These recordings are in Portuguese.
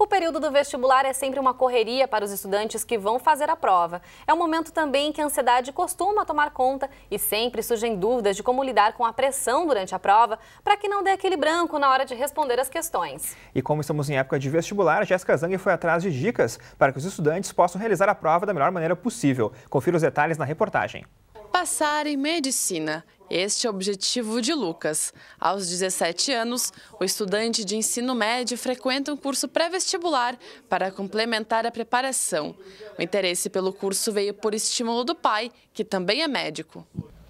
O período do vestibular é sempre uma correria para os estudantes que vão fazer a prova. É um momento também que a ansiedade costuma tomar conta e sempre surgem dúvidas de como lidar com a pressão durante a prova para que não dê aquele branco na hora de responder as questões. E como estamos em época de vestibular, Jéssica Zang foi atrás de dicas para que os estudantes possam realizar a prova da melhor maneira possível. Confira os detalhes na reportagem. Passar em medicina este é o objetivo de Lucas. Aos 17 anos, o estudante de ensino médio frequenta um curso pré-vestibular para complementar a preparação. O interesse pelo curso veio por estímulo do pai, que também é médico.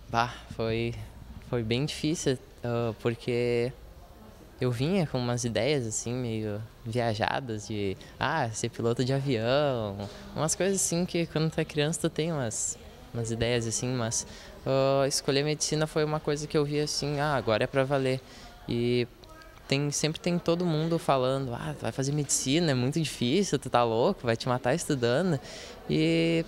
Bah, foi, foi bem difícil, ah, porque eu vinha com umas ideias assim, meio viajadas de ah, ser piloto de avião, umas coisas assim que quando tu é criança tu tem umas umas ideias assim, mas uh, escolher medicina foi uma coisa que eu vi assim, ah, agora é para valer. E tem sempre tem todo mundo falando, ah, vai fazer medicina, é muito difícil, tu tá louco, vai te matar estudando. E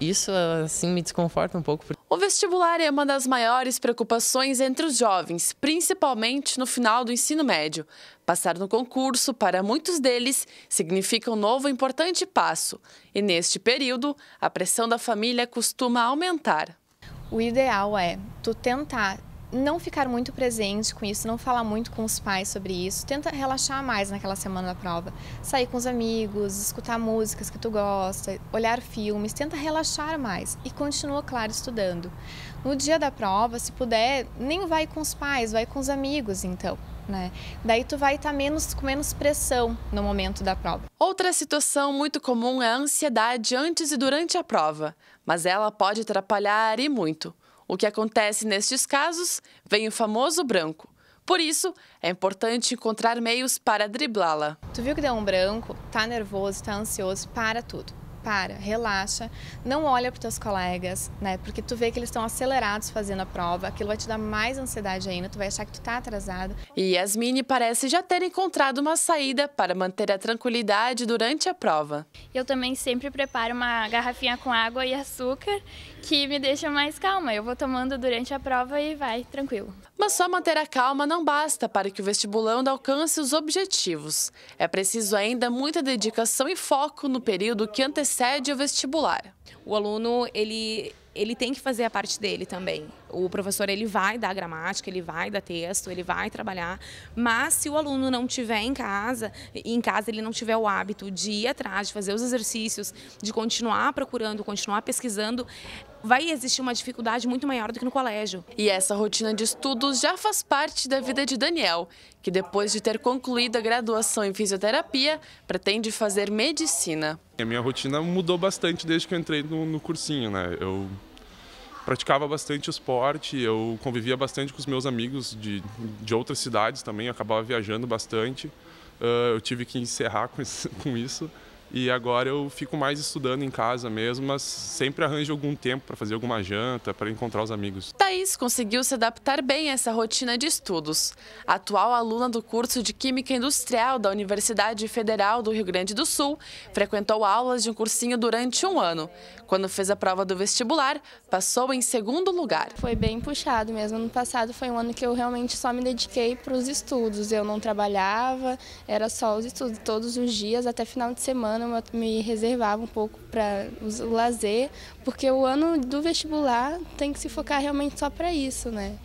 isso assim me desconforta um pouco porque o vestibular é uma das maiores preocupações entre os jovens, principalmente no final do ensino médio. Passar no concurso, para muitos deles, significa um novo importante passo. E neste período, a pressão da família costuma aumentar. O ideal é tu tentar não ficar muito presente com isso, não falar muito com os pais sobre isso. Tenta relaxar mais naquela semana da prova. Sair com os amigos, escutar músicas que tu gosta, olhar filmes, tenta relaxar mais e continua, claro, estudando. No dia da prova, se puder, nem vai com os pais, vai com os amigos, então. Né? Daí tu vai estar tá menos com menos pressão no momento da prova. Outra situação muito comum é a ansiedade antes e durante a prova, mas ela pode atrapalhar e muito. O que acontece nestes casos? Vem o famoso branco. Por isso, é importante encontrar meios para driblá-la. Tu viu que deu um branco? Tá nervoso, tá ansioso, para tudo para, relaxa, não olha para os teus colegas, né? Porque tu vê que eles estão acelerados fazendo a prova, aquilo vai te dar mais ansiedade ainda, tu vai achar que tu tá atrasado. E Yasmine parece já ter encontrado uma saída para manter a tranquilidade durante a prova. Eu também sempre preparo uma garrafinha com água e açúcar, que me deixa mais calma. Eu vou tomando durante a prova e vai tranquilo. Mas só manter a calma não basta para que o vestibulando alcance os objetivos. É preciso ainda muita dedicação e foco no período que antecede sede o vestibular. O aluno, ele ele tem que fazer a parte dele também. O professor ele vai dar gramática, ele vai dar texto, ele vai trabalhar, mas se o aluno não tiver em casa, em casa ele não tiver o hábito de ir atrás, de fazer os exercícios, de continuar procurando, continuar pesquisando, vai existir uma dificuldade muito maior do que no colégio. E essa rotina de estudos já faz parte da vida de Daniel, que depois de ter concluído a graduação em fisioterapia, pretende fazer medicina. A minha rotina mudou bastante desde que eu entrei entrei no, no cursinho, né? Eu praticava bastante esporte, eu convivia bastante com os meus amigos de, de outras cidades também, eu acabava viajando bastante. Uh, eu tive que encerrar com isso, com isso. E agora eu fico mais estudando em casa mesmo, mas sempre arranjo algum tempo para fazer alguma janta, para encontrar os amigos. Thaís conseguiu se adaptar bem a essa rotina de estudos. Atual aluna do curso de Química Industrial da Universidade Federal do Rio Grande do Sul, frequentou aulas de um cursinho durante um ano. Quando fez a prova do vestibular, passou em segundo lugar. Foi bem puxado mesmo. Ano passado foi um ano que eu realmente só me dediquei para os estudos. Eu não trabalhava, era só os estudos todos os dias, até final de semana ano eu me reservava um pouco para o lazer, porque o ano do vestibular tem que se focar realmente só para isso, né?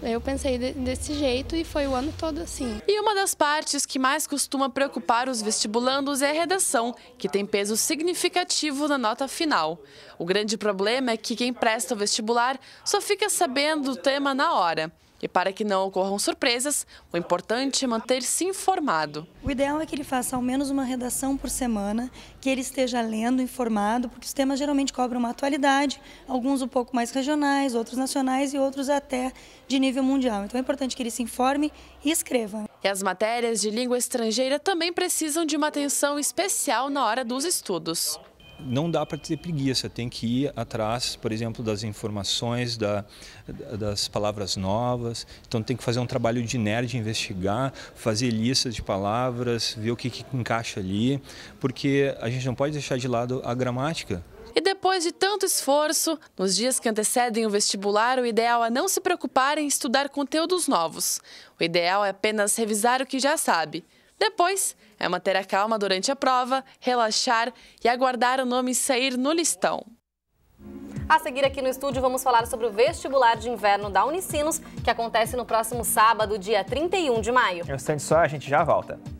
Eu pensei desse jeito e foi o ano todo assim. E uma das partes que mais costuma preocupar os vestibulandos é a redação, que tem peso significativo na nota final. O grande problema é que quem presta o vestibular só fica sabendo o tema na hora. E para que não ocorram surpresas, o importante é manter-se informado. O ideal é que ele faça ao menos uma redação por semana, que ele esteja lendo, informado, porque os temas geralmente cobram uma atualidade, alguns um pouco mais regionais, outros nacionais e outros até de nível mundial. Então é importante que ele se informe e escreva. E as matérias de língua estrangeira também precisam de uma atenção especial na hora dos estudos não dá para ter preguiça, tem que ir atrás, por exemplo, das informações, da, das palavras novas. Então tem que fazer um trabalho de nerd, investigar, fazer listas de palavras, ver o que, que encaixa ali, porque a gente não pode deixar de lado a gramática. E depois de tanto esforço, nos dias que antecedem o vestibular, o ideal é não se preocupar em estudar conteúdos novos. O ideal é apenas revisar o que já sabe. Depois, é manter a calma durante a prova, relaxar e aguardar o nome sair no listão. A seguir aqui no estúdio vamos falar sobre o vestibular de inverno da Unicinos, que acontece no próximo sábado, dia 31 de maio. Um instante só, a gente já volta.